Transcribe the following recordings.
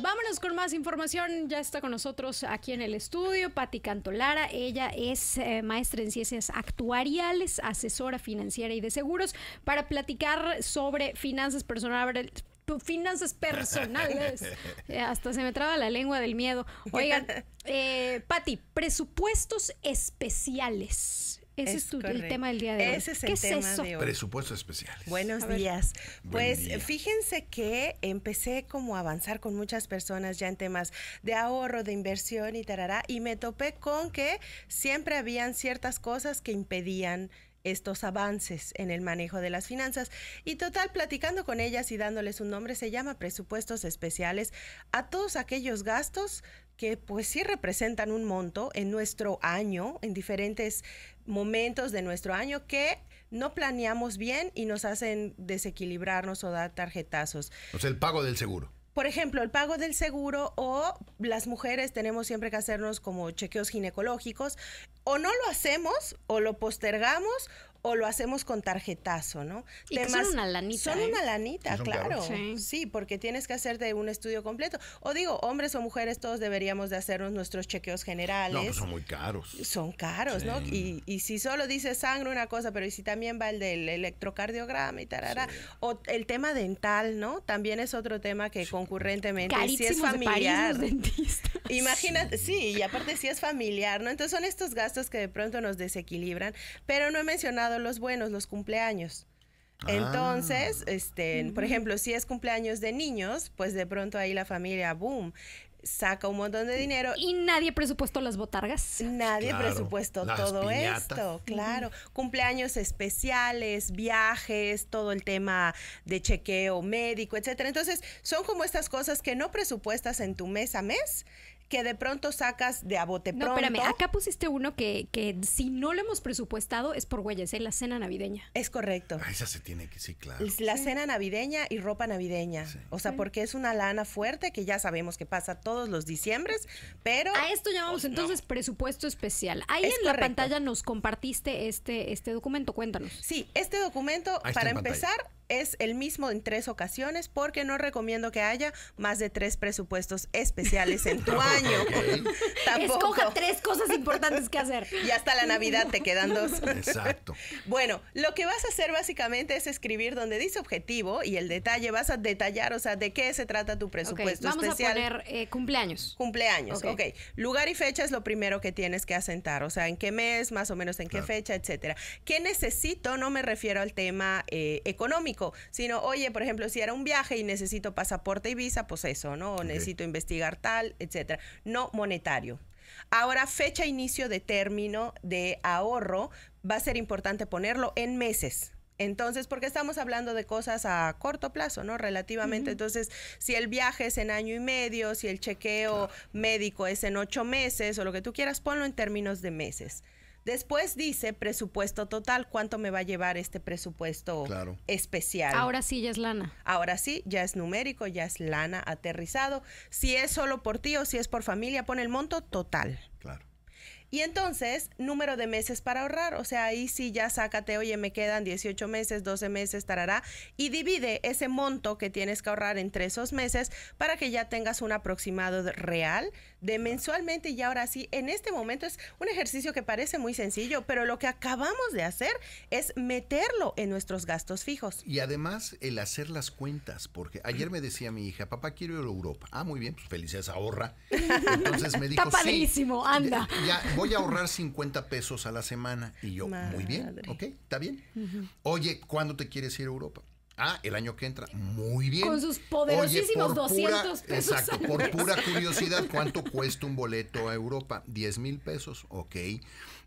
Vámonos con más información. Ya está con nosotros aquí en el estudio Patti Cantolara. Ella es eh, maestra en ciencias actuariales, asesora financiera y de seguros para platicar sobre finanzas personales finanzas personales. Eh, hasta se me traba la lengua del miedo. Oigan, eh, Patti, presupuestos especiales. Ese es, el tema del día de hoy. Ese es el tema de hoy. Presupuestos especiales. Buenos días. Pues fíjense que empecé como a avanzar con muchas personas ya en temas de ahorro, de inversión y tarará, y me topé con que siempre habían ciertas cosas que impedían estos avances en el manejo de las finanzas. Y total, platicando con ellas y dándoles un nombre, se llama presupuestos especiales a todos aquellos gastos que pues sí representan un monto en nuestro año, en diferentes momentos de nuestro año que no planeamos bien y nos hacen desequilibrarnos o dar tarjetazos. O sea, el pago del seguro por ejemplo, el pago del seguro o las mujeres tenemos siempre que hacernos como chequeos ginecológicos, o no lo hacemos o lo postergamos o lo hacemos con tarjetazo, ¿no? Y son una lanita. Son ¿eh? una lanita, claro. Sí. porque tienes que hacerte un estudio completo. O digo, hombres o mujeres, todos deberíamos de hacernos nuestros chequeos generales. No, pues son muy caros. Son caros, ¿no? Y, si solo dice sangre una cosa, pero y si también va el del electrocardiograma y tarara. O el tema dental, ¿no? También es otro tema que concurrentemente, si es familiar. Imagínate, sí, y aparte si es familiar, ¿no? Entonces son estos gastos que de pronto nos desequilibran, pero no he mencionado los buenos, los cumpleaños. Ah. Entonces, este, por ejemplo, si es cumpleaños de niños, pues de pronto ahí la familia, boom, saca un montón de dinero. Y nadie presupuesto las botargas. Nadie presupuesto todo esto, claro. Cumpleaños especiales, viajes, todo el tema de chequeo médico, etcétera. Entonces, son como estas cosas que no presupuestas en tu mes a mes que de pronto sacas de a bote pronto. No, espérame, acá pusiste uno que, que si no lo hemos presupuestado es por güeyes, ¿eh? la cena navideña. Es correcto. Ah, esa se tiene que, sí, claro. La cena navideña y ropa navideña. O sea, porque es una lana fuerte que ya sabemos que pasa todos los diciembres, pero... A esto llamamos entonces presupuesto especial. Ahí en la pantalla nos compartiste este, este documento, cuéntanos. Sí, este documento, para empezar, es el mismo en tres ocasiones porque no recomiendo que haya más de tres presupuestos especiales en tu año. Escoja tres cosas importantes que hacer. Y hasta la Navidad te quedan dos. Exacto. Bueno, lo que vas a hacer básicamente es escribir donde dice objetivo y el detalle. Vas a detallar, o sea, de qué se trata tu presupuesto Vamos especial. Vamos a poner eh, cumpleaños. Cumpleaños, ok. Lugar y fecha es lo primero que tienes que asentar, o sea, en qué mes, más o menos en qué fecha, etcétera. ¿Qué necesito? No me refiero al tema eh, económico sino, oye, por ejemplo, si era un viaje y necesito pasaporte y visa, pues eso, ¿no? O Necesito investigar tal, etcétera. No monetario. Ahora, fecha inicio de término de ahorro, va a ser importante ponerlo en meses. Entonces, porque estamos hablando de cosas a corto plazo, ¿no? Relativamente. Entonces, si el viaje es en año y medio, si el chequeo médico es en ocho meses o lo que tú quieras, ponlo en términos de meses. Después dice presupuesto total, cuánto me va a llevar este presupuesto claro. especial. Ahora sí ya es lana. Ahora sí, ya es numérico, ya es lana aterrizado. Si es solo por ti o si es por familia, pone el monto total. Claro. Y entonces, número de meses para ahorrar. O sea, ahí sí ya sácate, oye, me quedan 18 meses, 12 meses, tarará. Y divide ese monto que tienes que ahorrar entre esos meses para que ya tengas un aproximado real de mensualmente. Y ahora sí, en este momento es un ejercicio que parece muy sencillo, pero lo que acabamos de hacer es meterlo en nuestros gastos fijos. Y además, el hacer las cuentas, porque ayer me decía mi hija, papá, quiero ir a Europa. Ah, muy bien, pues felicidades, ahorra. Entonces me dijo, Está anda voy a ahorrar 50 pesos a la semana. Y yo, muy bien, ok, está bien. Oye, ¿cuándo te quieres ir a Europa? Ah, el año que entra. Muy bien. Con sus poderosísimos 200 pesos. Exacto, por pura curiosidad, ¿cuánto cuesta un boleto a Europa? 10 mil pesos, ok.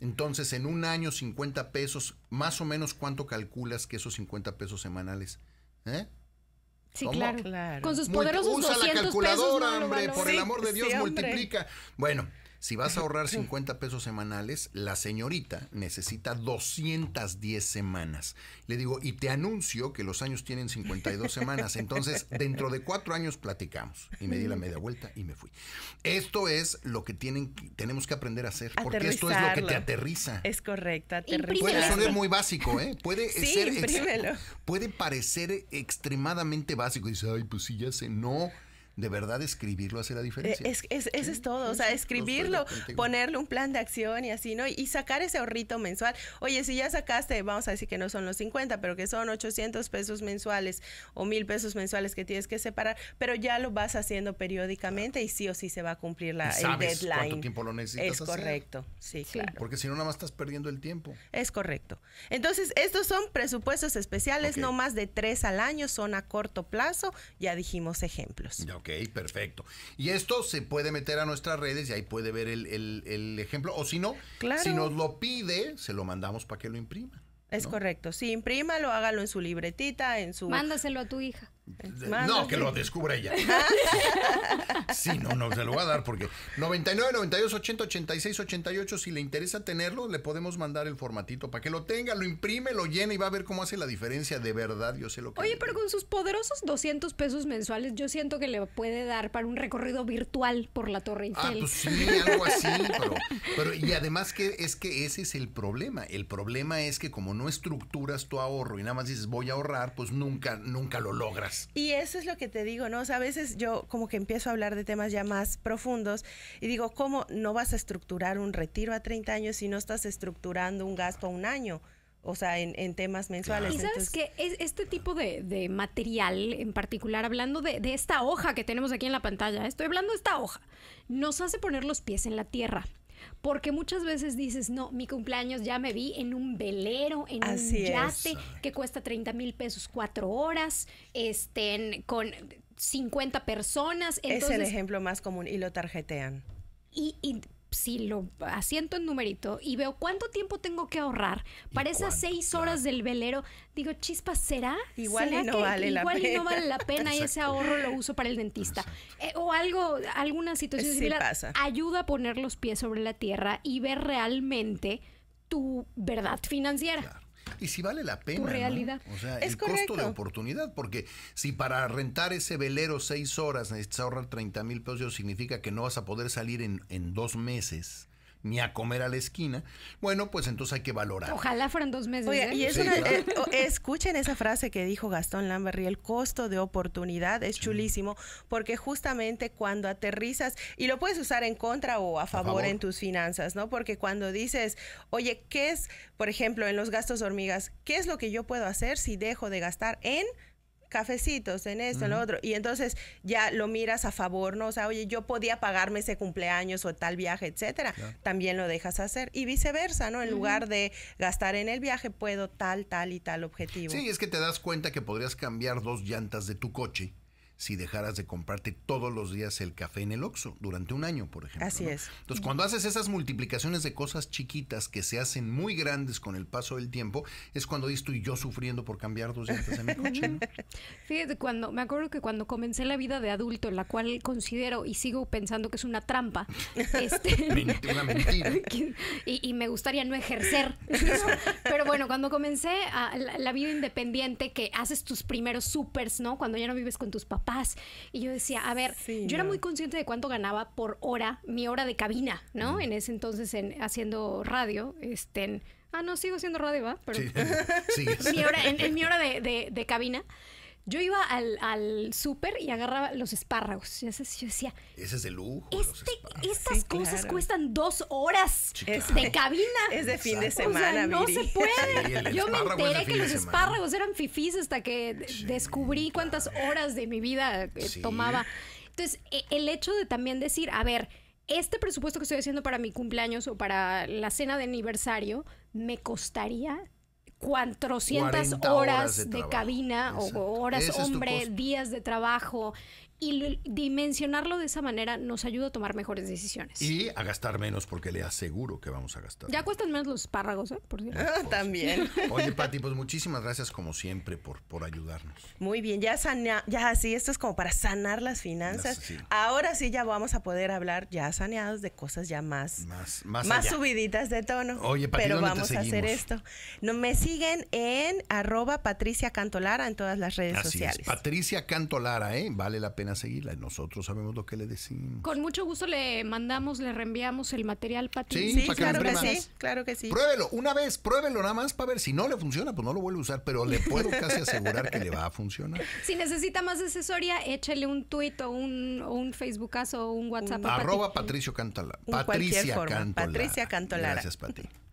Entonces, en un año, 50 pesos, más o menos, ¿cuánto calculas que esos 50 pesos semanales? ¿Eh? Sí, claro, Con sus poderosos usa la calculadora, hombre, por el amor de Dios, multiplica. Bueno, si vas a ahorrar 50 pesos semanales, la señorita necesita 210 semanas. Le digo, y te anuncio que los años tienen 52 semanas, entonces dentro de cuatro años platicamos. Y me di la media vuelta y me fui. Esto es lo que tienen, tenemos que aprender a hacer, porque esto es lo que te aterriza. Es correcto, aterriza. Puede sonar muy básico, ¿eh? Puede ser... Puede parecer extremadamente básico. Dice, ay, pues sí, ya sé, no de verdad escribirlo hace la eh, diferencia. Es, es, eso es todo, o sea, escribirlo, ponerle un plan de acción y así, ¿no? Y sacar ese ahorrito mensual. Oye, si ya sacaste, vamos a decir que no son los 50, pero que son 800 pesos mensuales o 1000 pesos mensuales que tienes que separar, pero ya lo vas haciendo periódicamente y sí o sí se va a cumplir la, el deadline. ¿Cuánto tiempo lo necesitas? Es correcto, sí, claro. Porque si no, nada más estás perdiendo el tiempo. Es correcto. Entonces, estos son presupuestos especiales, no más de tres al año, son a corto plazo, ya dijimos ejemplos. Ok, perfecto. Y esto se puede meter a nuestras redes y ahí puede ver el, ejemplo. O si no, si nos lo pide, se lo mandamos para que lo imprima. Es correcto correcto. Sí, imprímalo, hágalo en su libretita, en su... Mándaselo a tu hija. Este, no, que lo descubra ella. Ah. sí, no, no, se lo va a dar porque 99, 92, 80, 86, 88, si le interesa tenerlo, le podemos mandar el formatito para que lo tenga, lo imprime, lo llene y va a ver cómo hace la diferencia de verdad. Yo sé lo que... Oye, pero con sus poderosos 200 pesos mensuales, yo siento que le puede dar para un recorrido virtual por la Torre ah, Eiffel. Ah, pues sí, algo así, pero, pero y además que es que ese es el problema. El problema es que como no estructuras tu ahorro y nada más dices voy a ahorrar, pues nunca, nunca lo logras. Y eso es lo que te digo, ¿no? O sea, a veces yo como que empiezo a hablar de temas ya más profundos y digo, ¿cómo no vas a estructurar un retiro a 30 años si no estás estructurando un gasto a un año? o sea, en, temas mensuales. Y sabes que es este tipo de, material, en particular, hablando de, de, esta hoja que tenemos aquí en la pantalla, estoy hablando de esta hoja, nos hace poner los pies en la tierra. Porque muchas veces dices, no, mi cumpleaños ya me vi en un velero, en un yate que cuesta 30 mil pesos cuatro horas, este, con 50 personas. es el ejemplo más común y lo tarjetean. y si lo asiento en numerito y veo cuánto tiempo tengo que ahorrar para esas seis horas del velero, digo, chispa, ¿será? Igual y no vale la pena. y no vale la pena y ese ahorro lo uso para el dentista. Eh, o algo, alguna situación similar. Ayuda a poner los pies sobre la tierra y ver realmente tu verdad financiera y si vale la pena. Tu realidad. O sea, el costo de oportunidad, porque si para rentar ese velero seis horas necesitas ahorrar 30 mil pesos, significa que no vas a poder salir en, en dos meses ni a comer a la esquina, bueno, pues entonces hay que valorar. Ojalá fueran dos meses. Oye, y es una, eh, escuchen esa frase que dijo Gastón Lamberry, el costo de oportunidad es chulísimo, porque justamente cuando aterrizas, y lo puedes usar en contra o a favor, a favor en tus finanzas, ¿no? Porque cuando dices, oye, ¿qué es, por ejemplo, en los gastos hormigas, qué es lo que yo puedo hacer si dejo de gastar en cafecitos en esto, en lo otro. Y entonces ya lo miras a favor, ¿no? O sea, oye, yo podía pagarme ese cumpleaños o tal viaje, etcétera. También lo dejas hacer. Y viceversa, ¿no? En lugar de gastar en el viaje, puedo tal, tal y tal objetivo. Sí, es que te das cuenta que podrías cambiar dos llantas de tu coche si dejaras de comprarte todos los días el café en el Oxxo durante un año, por ejemplo. Así es. Entonces, cuando haces esas multiplicaciones de cosas chiquitas que se hacen muy grandes con el paso del tiempo, es cuando estoy yo sufriendo por cambiar dos dientes en mi coche. ¿no? Fíjate, cuando me acuerdo que cuando comencé la vida de adulto, la cual considero y sigo pensando que es una trampa, este, una mentira. Y, me gustaría no ejercer. Pero bueno, cuando comencé ah, la, la vida independiente, que haces tus primeros supers, ¿no? Cuando ya no vives con tus papás y yo decía, a ver, yo era muy consciente de cuánto ganaba por hora, mi hora de cabina, ¿no? En ese entonces, en, haciendo radio, este, ah, no, sigo haciendo radio, ¿va? Pero, sí. hora, en, mi hora de, de, de cabina. Yo iba al, súper y agarraba los espárragos. Yo decía, ese es de lujo. Este, estas cosas cuestan dos horas de cabina. Es de fin de semana. no se puede. Yo me enteré que los espárragos eran fifís hasta que descubrí cuántas horas de mi vida eh, tomaba. Entonces, e, el hecho de también decir, a ver, este presupuesto que estoy haciendo para mi cumpleaños o para la cena de aniversario me costaría 400 horas, de, cabina, o horas hombre, días de trabajo, y dimensionarlo de esa manera nos ayuda a tomar mejores decisiones. Y a gastar menos, porque le aseguro que vamos a gastar. Ya cuestan menos los espárragos, ¿eh? Por cierto. Ah, también. Oye, Pati, pues muchísimas gracias como siempre por, por ayudarnos. Muy bien, ya san ya así esto es como para sanar las finanzas. Ahora sí ya vamos a poder hablar ya saneados de cosas ya más, más, subiditas de tono. Oye, Pati, pero vamos a hacer esto. No, me siguen en arroba Patricia Cantolara en todas las redes sociales. Patricia Cantolara, ¿eh? Vale la pena a seguirla. Nosotros sabemos lo que le decimos. Con mucho gusto le mandamos, le reenviamos el material para Sí, claro que sí, claro que sí. Pruébelo, una vez, pruébelo nada más para ver si no le funciona, pues no lo vuelve a usar, pero le puedo casi asegurar que le va a funcionar. Si necesita más asesoría, échale un tuit o un, un Facebookazo o un WhatsApp. arroba Patricio Cantola. Patricia Cantolara. Patricia Gracias, Pati.